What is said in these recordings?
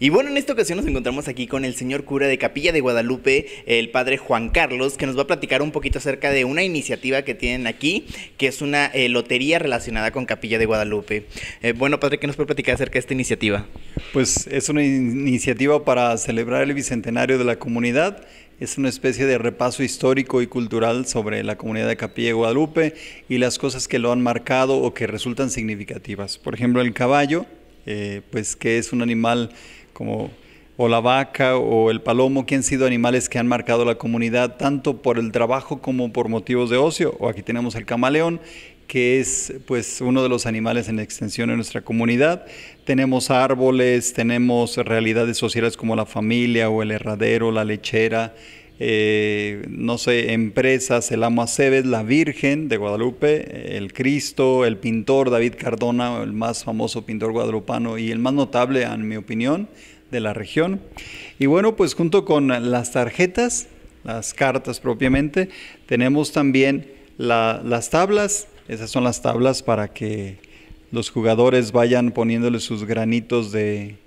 Y bueno, en esta ocasión nos encontramos aquí con el señor cura de Capilla de Guadalupe, el padre Juan Carlos, que nos va a platicar un poquito acerca de una iniciativa que tienen aquí, que es una eh, lotería relacionada con Capilla de Guadalupe. Eh, bueno, padre, ¿qué nos puede platicar acerca de esta iniciativa? Pues es una iniciativa para celebrar el bicentenario de la comunidad es una especie de repaso histórico y cultural sobre la comunidad de Capilla de Guadalupe y las cosas que lo han marcado o que resultan significativas. Por ejemplo, el caballo, eh, pues que es un animal como o la vaca o el palomo, que han sido animales que han marcado la comunidad tanto por el trabajo como por motivos de ocio. O aquí tenemos el camaleón, que es pues uno de los animales en extensión en nuestra comunidad. Tenemos árboles, tenemos realidades sociales como la familia o el herradero, la lechera, eh, no sé, empresas, el amo Aceved, la Virgen de Guadalupe, el Cristo, el pintor David Cardona, el más famoso pintor guadalupano y el más notable, en mi opinión, de la región. Y bueno, pues junto con las tarjetas, las cartas propiamente, tenemos también las tablas, esas son las tablas para que los jugadores vayan poniéndole sus granitos de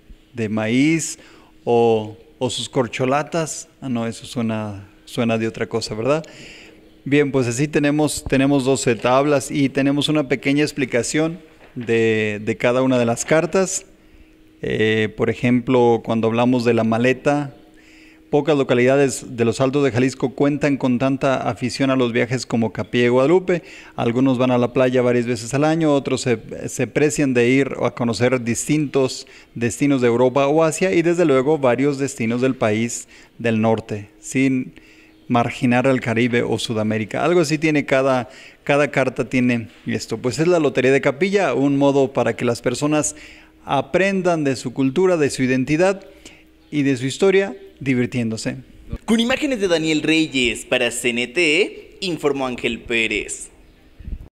maíz o o sus corcholatas. Ah, no, eso suena, suena de otra cosa, ¿verdad? Bien, pues así tenemos, tenemos 12 tablas y tenemos una pequeña explicación de, de cada una de las cartas. Eh, por ejemplo, cuando hablamos de la maleta, Pocas localidades de los Altos de Jalisco cuentan con tanta afición a los viajes como Capilla y Guadalupe. Algunos van a la playa varias veces al año, otros se, precian de ir a conocer distintos destinos de Europa o Asia y desde luego varios destinos del país del norte, sin marginar al Caribe o Sudamérica. Algo así tiene cada, cada carta, tiene esto. Pues es la Lotería de Capilla, un modo para que las personas aprendan de su cultura, de su identidad y de su historia divirtiéndose. Con imágenes de Daniel Reyes para CNT, informó Ángel Pérez.